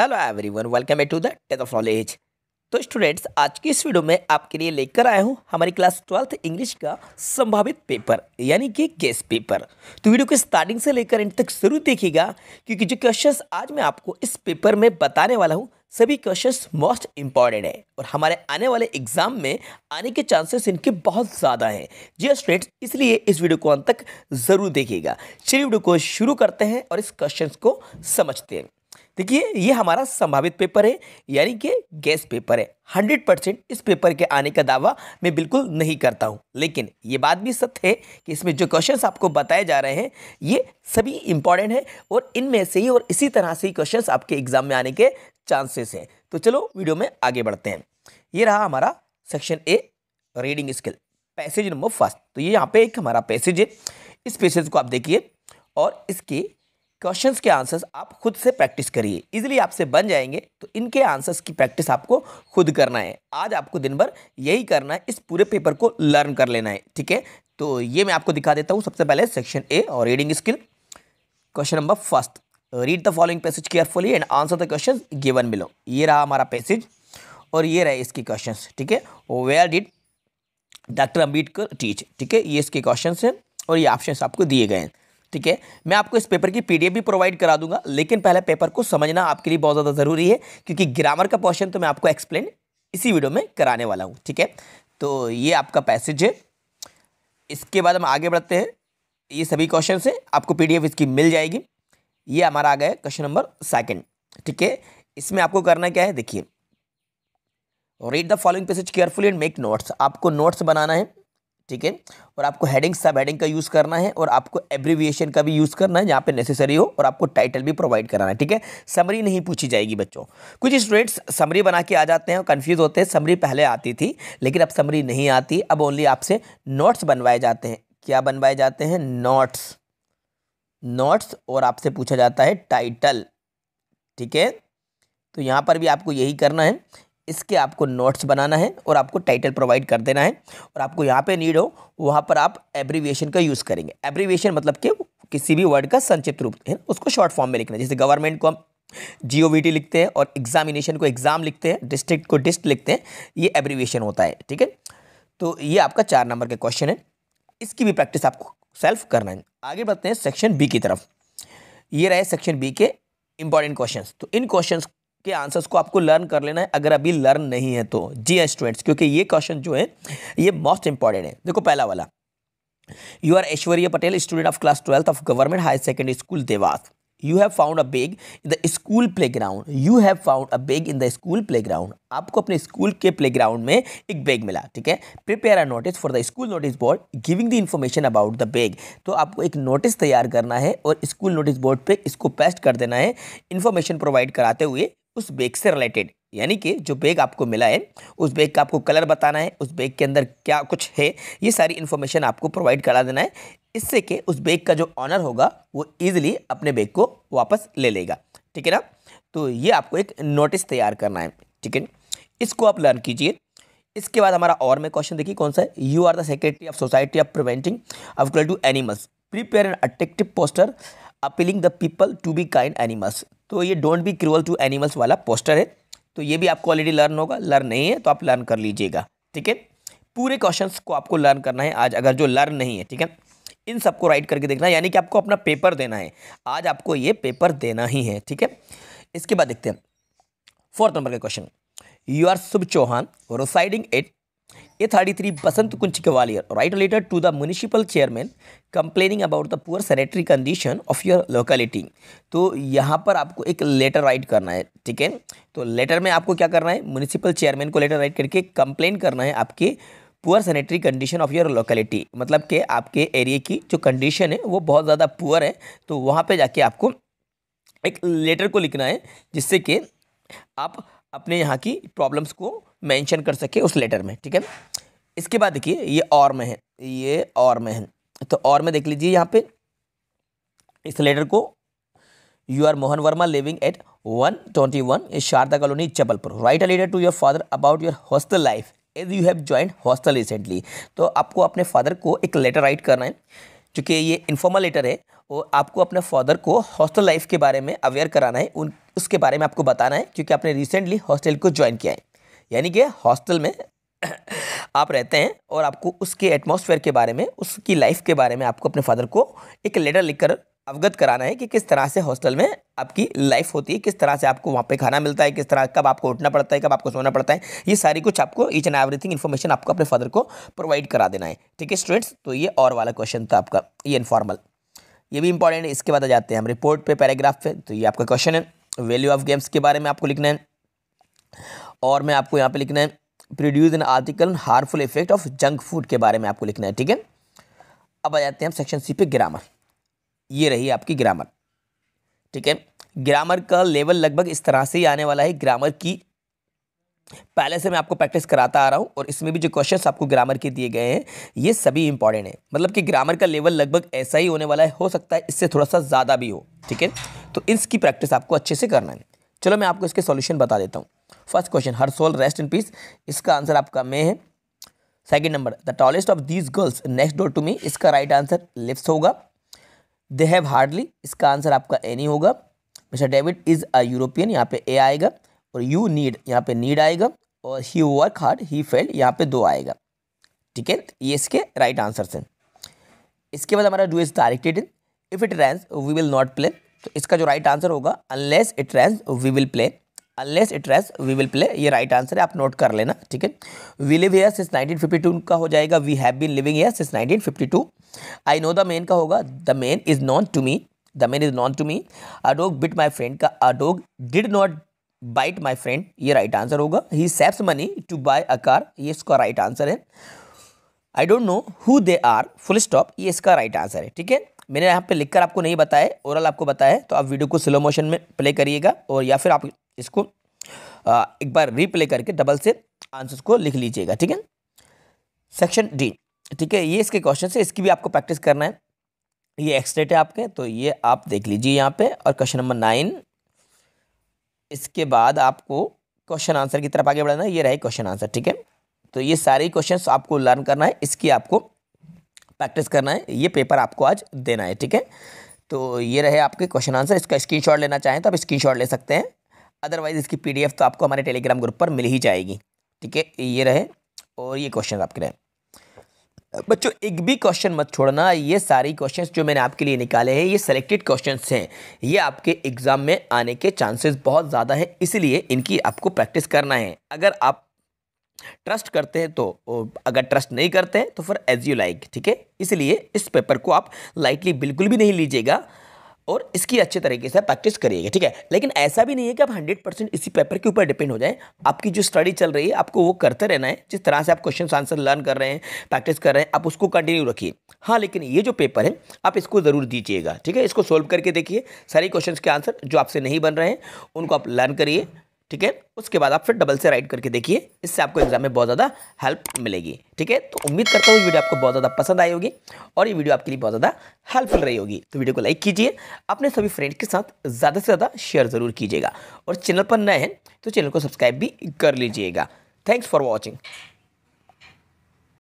hello everyone welcome back to the टेथ of knowledge तो students आज की इस वीडियो में आपके लिए लेकर आया हूँ हमारी क्लास ट्वेल्थ इंग्लिश का संभावित पेपर यानी कि गेस पेपर तो वीडियो को स्टार्टिंग से लेकर एंड तक जरूर देखिएगा क्योंकि जो क्वेश्चंस आज मैं आपको इस पेपर में बताने वाला हूँ सभी क्वेश्चंस मोस्ट इम्पॉर्टेंट है और हमारे आने वाले एग्जाम में आने के चांसेस इनके बहुत ज़्यादा हैं जी स्टूडेंट्स इसलिए इस वीडियो को अंत तक ज़रूर देखिएगा चलिए वीडियो को शुरू करते हैं और इस क्वेश्चन को समझते हैं देखिए ये हमारा संभावित पेपर है यानी कि गैस पेपर है हंड्रेड परसेंट इस पेपर के आने का दावा मैं बिल्कुल नहीं करता हूँ लेकिन ये बात भी सत्य है कि इसमें जो क्वेश्चंस आपको बताए जा रहे हैं ये सभी इंपॉर्टेंट है और इनमें से ही और इसी तरह से ही क्वेश्चंस आपके एग्जाम में आने के चांसेस हैं तो चलो वीडियो में आगे बढ़ते हैं ये रहा हमारा section A reading skill passage number first तो ये यहाँ पे एक हमारा पैसेज है इस पैसेज को आप देखिए और इसके क्वेश्चंस के आंसर्स आप खुद से प्रैक्टिस करिए इजीली आपसे बन जाएंगे तो इनके आंसर्स की प्रैक्टिस आपको खुद करना है आज आपको दिन भर यही करना है इस पूरे पेपर को लर्न कर लेना है ठीक है तो ये मैं आपको दिखा देता हूँ सबसे पहले सेक्शन ए और reading skill question number first read the following passage carefully and answer the question given below ये रहा हमारा पैसेज और ये रहे इसके क्वेश्चन ठीक है where did Doctor Ambedkar teach ठीक है ये इसके क्वेश्चन हैं और ये ऑप्शन आपको दिए गए हैं ठीक है मैं आपको इस पेपर की पीडीएफ भी प्रोवाइड करा दूंगा लेकिन पहले पेपर को समझना आपके लिए बहुत ज़्यादा ज़रूरी है क्योंकि ग्रामर का पोर्शन तो मैं आपको एक्सप्लेन इसी वीडियो में कराने वाला हूँ ठीक है तो ये आपका पैसेज है इसके बाद हम आगे बढ़ते हैं ये सभी क्वेश्चन है आपको पी इसकी मिल जाएगी ये हमारा आ गया क्वेश्चन नंबर सेकेंड ठीक है इसमें आपको करना क्या है देखिए read the following passage carefully and make notes आपको नोट्स बनाना है ठीक है और आपको हेडिंग सब हेडिंग का यूज़ करना है और आपको एब्रीविएशन का भी यूज़ करना है जहाँ पे नेसेसरी हो और आपको टाइटल भी प्रोवाइड कराना है ठीक है समरी नहीं पूछी जाएगी बच्चों कुछ स्टूडेंट्स समरी बना के आ जाते हैं और कन्फ्यूज़ होते हैं समरी पहले आती थी लेकिन अब समरी नहीं आती अब ओनली आपसे नोट्स बनवाए जाते हैं क्या बनवाए जाते हैं नोट्स नोट्स और आपसे पूछा जाता है टाइटल ठीक है तो यहाँ पर भी आपको यही करना है इसके आपको नोट्स बनाना है और आपको टाइटल प्रोवाइड कर देना है और आपको यहाँ पे नीड हो वहाँ पर आप एब्रीविएशन का यूज़ करेंगे एब्रीविएशन मतलब कि किसी भी वर्ड का संक्षिप्त रूप है उसको शॉर्ट फॉर्म में लिखना है जैसे गवर्नमेंट को हम जी लिखते हैं और एग्जामिनेशन को एग्ज़ाम लिखते हैं डिस्ट्रिक्ट को डिस्ट लिखते हैं ये एब्रीविएशन होता है ठीक है तो ये आपका चार नंबर का क्वेश्चन है इसकी भी प्रैक्टिस आपको सेल्फ करना है आगे बढ़ते हैं सेक्शन बी की तरफ ये रहे सेक्शन बी के इंपॉर्टेंट क्वेश्चन तो इन क्वेश्चन के आंसर्स को आपको लर्न कर लेना है अगर अभी लर्न नहीं है तो जी है हाँ, स्टूडेंट्स क्योंकि ये क्वेश्चन जो है ये मोस्ट इंपॉर्टेंट है देखो पहला वाला you are Aishwarya Patel student of class twelfth of government higher secondary school Dewas you have found a bag in the school playground you have found a bag in the school playground आपको अपने school के play ground में एक bag मिला ठीक है prepare a notice for the school notice board giving the information about the bag तो आपको एक नोटिस तैयार करना है और स्कूल नोटिस बोर्ड पे इसको पेस्ट कर देना है इन्फॉर्मेशन प्रोवाइड कराते हुए उस बैग से रिलेटेड यानी कि जो बैग आपको मिला है उस बैग का आपको कलर बताना है उस बैग के अंदर क्या कुछ है ये सारी इन्फॉर्मेशन आपको प्रोवाइड करा देना है इससे कि उस बैग का जो ऑनर होगा वो ईजिली अपने बैग को वापस ले लेगा ठीक है ना तो ये आपको एक नोटिस तैयार करना है ठीक है इसको आप लर्न कीजिए इसके बाद हमारा और में क्वेश्चन देखिए कौन सा है you are the secretary of society of preventing cruelty to animals prepare an attractive poster appealing the people to be kind animals तो ये don't be cruel to animals वाला पोस्टर है तो ये भी आपको ऑलरेडी लर्न होगा लर्न नहीं है तो आप लर्न कर लीजिएगा ठीक है पूरे क्वेश्चंस को आपको लर्न करना है आज अगर जो लर्न नहीं है ठीक है इन सबको राइट करके देखना है यानी कि आपको अपना पेपर देना है आज आपको ये पेपर देना ही है ठीक है इसके बाद देखते हैं फोर्थ नंबर का question you are Shubh Chauhan residing at A thirty three Basant Kunj Kavalier, write letter to the municipal chairman complaining about the poor sanitary condition of your locality तो यहाँ पर आपको एक लेटर राइट करना है ठीक है तो लेटर में आपको क्या करना है म्यूनिसिपल चेयरमैन को लेटर राइट करके कंप्लेन करना है आपके poor sanitary condition of your locality मतलब कि आपके एरिए की जो कंडीशन है वो बहुत ज़्यादा पुअर है तो वहाँ पर जाके आपको एक लेटर को लिखना है जिससे कि आप अपने यहाँ की प्रॉब्लम्स को मेंशन कर सके उस लेटर में ठीक है इसके बाद देखिए ये और में है ये और में है तो और में देख लीजिए यहाँ पे इस लेटर को you are Mohan Verma living at one twenty one Sharda colony Jabalpur write a letter to your father about your hostel life as you have joined hostel recently तो आपको अपने फादर को एक लेटर राइट करना है चूँकि ये इन्फॉर्मल लेटर है और आपको अपने फादर को हॉस्टल लाइफ के बारे में अवेयर कराना है उन उसके बारे में आपको बताना है क्योंकि आपने रिसेंटली हॉस्टल को ज्वाइन किया है यानी कि हॉस्टल में आप रहते हैं और आपको उसके एटमोसफेयर के बारे में उसकी लाइफ के बारे में आपको अपने फादर को एक लेटर लिखकर अवगत कराना है कि किस तरह से हॉस्टल में आपकी लाइफ होती है किस तरह से आपको वहाँ पे खाना मिलता है किस तरह कब आपको उठना पड़ता है कब आपको सोना पड़ता है ये सारी कुछ आपको ईच एंड एवरीथिंग इन्फॉर्मेशन आपको अपने फादर को प्रोवाइड करा देना है ठीक है स्टूडेंट्स तो ये और वाला क्वेश्चन था आपका ये इनफॉर्मल ये भी इंपॉर्टेंट है इसके बाद आ जाते हैं हम रिपोर्ट पे पैराग्राफ पे तो ये आपका क्वेश्चन है वैल्यू ऑफ गेम्स के बारे में आपको लिखना है और मैं आपको यहाँ पे लिखना है produce an article harmful effect of junk food के बारे में आपको लिखना है ठीक है अब आ जाते हैं हम सेक्शन सी पे ग्रामर ये रही आपकी ग्रामर ठीक है ग्रामर का लेवल लगभग इस तरह से ही आने वाला है ग्रामर की पहले से मैं आपको प्रैक्टिस कराता आ रहा हूँ और इसमें भी जो क्वेश्चंस आपको ग्रामर के दिए गए हैं ये सभी इंपॉर्टेंट है मतलब कि ग्रामर का लेवल लगभग ऐसा ही होने वाला है हो सकता है इससे थोड़ा सा ज़्यादा भी हो ठीक है तो इसकी प्रैक्टिस आपको अच्छे से करना है चलो मैं आपको इसके सॉल्यूशन बता देता हूँ first question her soul rest in peace इसका आंसर आपका मे है second number the tallest of these girls next door to me इसका राइट आंसर लिप्स होगा दे हैव हार्डली इसका आंसर आपका एनी होगा Mister David is a European यहाँ पे ए आएगा और यू नीड यहाँ पे नीड आएगा और he work hard he failed यहाँ पे दो आएगा ठीक है ये इसके राइट आंसर हैं इसके बाद हमारा do is directed in if it rains we will not play तो इसका जो राइट आंसर होगा unless it rains we will play unless it rains we will play ये राइट आंसर है आप नोट कर लेना ठीक है वी लिव हेयर सिंस 1952 का हो जाएगा we have been living here since 1952 I know the man का होगा the man is known to me the man is known to me a dog bit my friend का a did not bite my friend ये right answer होगा he saves money to buy a car ये इसका right answer है I don't know who they are full stop ये इसका right answer है ठीक है मैंने यहाँ पे लिखकर आपको नहीं बताया ओरल आपको बताया तो आप वीडियो को स्लो मोशन में प्ले करिएगा और या फिर आप इसको एक बार रीप्ले करके डबल से आंसर्स को लिख लीजिएगा ठीक है सेक्शन डी ठीक है ये इसके क्वेश्चन है इसकी भी आपको प्रैक्टिस करना है ये एक्सरेट है आपके तो ये आप देख लीजिए यहाँ पे और क्वेश्चन नंबर नाइन इसके बाद आपको क्वेश्चन आंसर की तरफ आगे बढ़ना है ये रहे क्वेश्चन आंसर ठीक है तो ये सारे क्वेश्चन आपको लर्न करना है इसकी आपको प्रैक्टिस करना है ये पेपर आपको आज देना है ठीक है तो ये रहे आपके क्वेश्चन आंसर इसका स्क्रीनशॉट लेना चाहें तो आप स्क्रीनशॉट ले सकते हैं अदरवाइज़ इसकी पीडीएफ तो आपको हमारे टेलीग्राम ग्रुप पर मिल ही जाएगी ठीक है ये रहे और ये क्वेश्चन आपके रहे बच्चों एक भी क्वेश्चन मत छोड़ना ये सारी क्वेश्चन जो मैंने आपके लिए निकाले हैं ये सेलेक्टेड क्वेश्चन हैं ये आपके एग्ज़ाम में आने के चांसेस बहुत ज़्यादा है इसलिए इनकी आपको प्रैक्टिस करना है अगर आप ट्रस्ट करते हैं तो अगर ट्रस्ट नहीं करते हैं तो फिर एज यू लाइक ठीक है इसलिए इस पेपर को आप लाइटली बिल्कुल भी नहीं लीजिएगा और इसकी अच्छे तरीके से प्रैक्टिस करिएगा ठीक है लेकिन ऐसा भी नहीं है कि आप हंड्रेड परसेंट इसी पेपर के ऊपर डिपेंड हो जाए आपकी जो स्टडी चल रही है आपको वो करते रहना है जिस तरह से आप क्वेश्चन आंसर लर्न कर रहे हैं प्रैक्टिस कर रहे हैं आप उसको कंटिन्यू रखिए हाँ लेकिन ये जो पेपर है आप इसको ज़रूर दीजिएगा ठीक है इसको सोल्व करके देखिए सारे क्वेश्चन के आंसर जो आपसे नहीं बन रहे हैं उनको आप लर्न करिए ठीक है उसके बाद आप फिर डबल से राइट करके देखिए इससे आपको एग्जाम में बहुत ज़्यादा हेल्प मिलेगी ठीक है तो उम्मीद करता हूँ वीडियो आपको बहुत ज़्यादा पसंद आई होगी और ये वीडियो आपके लिए बहुत ज़्यादा हेल्पफुल रही होगी तो वीडियो को लाइक कीजिए अपने सभी फ्रेंड के साथ ज़्यादा से ज़्यादा शेयर ज़रूर कीजिएगा और चैनल पर नए हैं तो चैनल को सब्सक्राइब भी कर लीजिएगा थैंक्स फॉर वॉचिंग